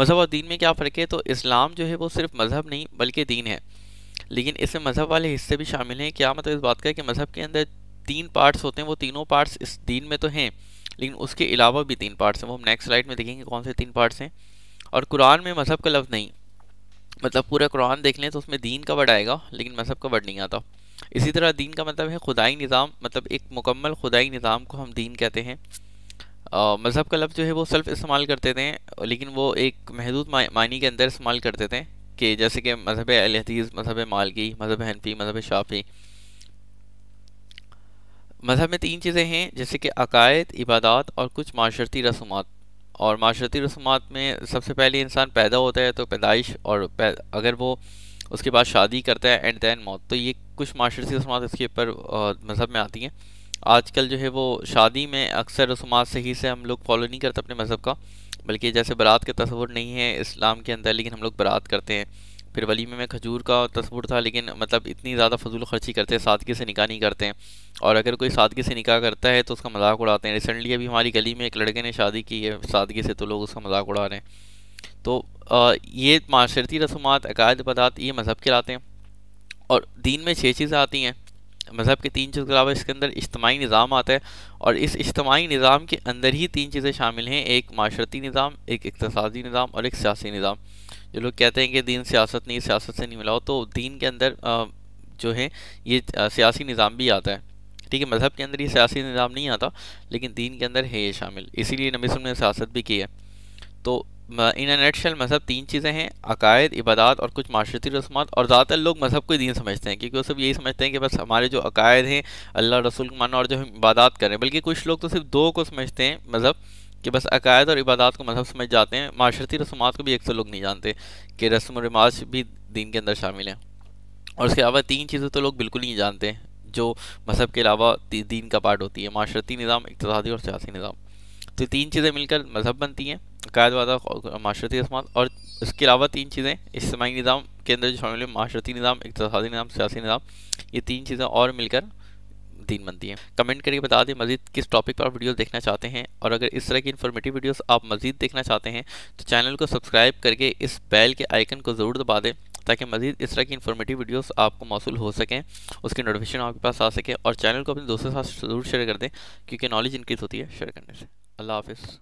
मज़हब और दीन में क्या फ़र्क है तो इस्लाम जो है वो सिर्फ मज़हब नहीं बल्कि दीन है लेकिन इसमें मज़हब वाले हिस्से भी शामिल हैं क्या मतलब इस बात का है कि मज़हब के अंदर तीन पार्ट्स होते हैं वो तीनों पार्ट्स इस दीन में तो हैं लेकिन उसके अलावा भी तीन पार्ट्स हैं वो हम नेक्स्ट स्लाइड में देखेंगे कौन से तीन पार्ट्स हैं और कुरान में मज़हब का लफ्ज़ नहीं मतलब पूरा कुरान देख लें तो उसमें दीन का वर्ड आएगा लेकिन मज़हब का वर्ड नहीं आता इसी तरह दीन का मतलब है खुदाई निज़ाम मतलब एक मुकम्मल खुदाई निज़ाम को हम दीन कहते हैं मज़हब का लफ्ज़ जो है वो सेल्फ इस्तेमाल करते थे लेकिन वो एक महदूद मानी के अंदर इस्तेमाल करते थे कि जैसे कि मजहब अलहदीज़ मजहब मालकी मजहब हनफी मजहब शाफी मजहब में तीन चीज़ें हैं जैसे कि अकायद इबादत और कुछ माशरती रसूमात और माशरती रसूमात में सबसे पहले इंसान पैदा होता है तो पैदाइश और अगर वो उसके बाद शादी करता है एंड दैन मौत तो ये कुछ माशरती रसूमात इसके ऊपर मज़हब में आती हैं आजकल जो है वो शादी में अक्सर रसूमात सही से हम लोग फॉलो नहीं करते अपने मज़हब का बल्कि जैसे बारात का तस्वुर नहीं है इस्लाम के अंदर लेकिन हम लोग बारात करते हैं फिर वली में खजूर का तस्वुर था लेकिन मतलब इतनी ज़्यादा फजूल खर्ची करते हैं सादगी से निकाह नहीं करते हैं और अगर कोई सादगी से निकाह करता है तो उसका मजाक उड़ाते हैं रिसेंटली अभी हमारी गली में एक लड़के ने शादी की है सादगी से तो लोग उसका मजाक उड़ा रहे हैं तो ये माशरती रसूमात अकायद बदात ये मज़हब के लाते हैं और दीन में छः चीज़ें आती हैं मज़हब के तीन चीज के अलावा इसके अंदर इज्तमाही निज़ाम आता है और इस इज्तमाही निज़ाम के अंदर ही तीन चीज़ें शामिल हैं एक माशरती निज़ाम एक इकतसादी निज़ाम और एक सियासी निज़ाम जो लोग कहते हैं कि दीन सियासत नहीं सियासत से नहीं मिलाओ तो दीन के अंदर जो है ये सियासी निज़ाम भी आता है ठीक है मज़हब के अंदर ये सियासी निज़ाम नहीं आता लेकिन दीन के अंदर है ये शामिल इसीलिए नबी ने सियासत भी की है तो इन नटशल मज़हब तीन चीज़ें हैं अकायद इबादत और कुछ माशरती रस्मात और ज़्यादातर लोग मज़हब को दीन समझते हैं क्योंकि वो सब यही समझते हैं कि बस हमारे जो अकायद हैं अल्लाह रसूल को माना और जो हम इबादत करें बल्कि कुछ लोग तो सिर्फ दो को समझते हैं मज़हब कि बस अकायद और इबादत को मज़हब समझ जाते हैं माशरती रस्मात को भी एक सौ लोग नहीं जानते कि रस्म रिवाज भी दीन के अंदर शामिल हैं और उसके अलावा तीन चीज़ें तो लोग बिल्कुल नहीं जानते जो मज़हब के अलावा दीन का पार्ट होती है माशरती निज़ाम इकतदी और सियासी निज़ाम तो तीन चीज़ें मिलकर मज़हब बनती हैं कायद माशरती असमान और इसके अलावा तीन चीज़ें इज्तमाही निज़ाम के अंदर जो शामिल है माशरती निज़ाम इकतदी निज़ाम सियासी निज़ाम ये तीन चीज़ें और मिलकर दीन बनती हैं कमेंट करके बता दें मजीद किस टॉपिक पर आप वीडियोस देखना चाहते हैं और अगर इस तरह की इन्फॉर्मेटिव वीडियोस आप मजीद देखना चाहते हैं तो चैनल को सब्सक्राइब करके इस बैल के आइकन को ज़रूर दबा दें ताकि मजीद इस तरह की इन्फॉर्मेटिव वीडियोस आपको मौसू हो सकें उसकी नोटिफिकेशन आपके पास आ सके और चैनल को अपने दोस्तों के साथ ज़रूर शेयर कर दें क्योंकि नॉलेज इनक्रीज़ होती है शेयर करने से अल्लाह हाफिज़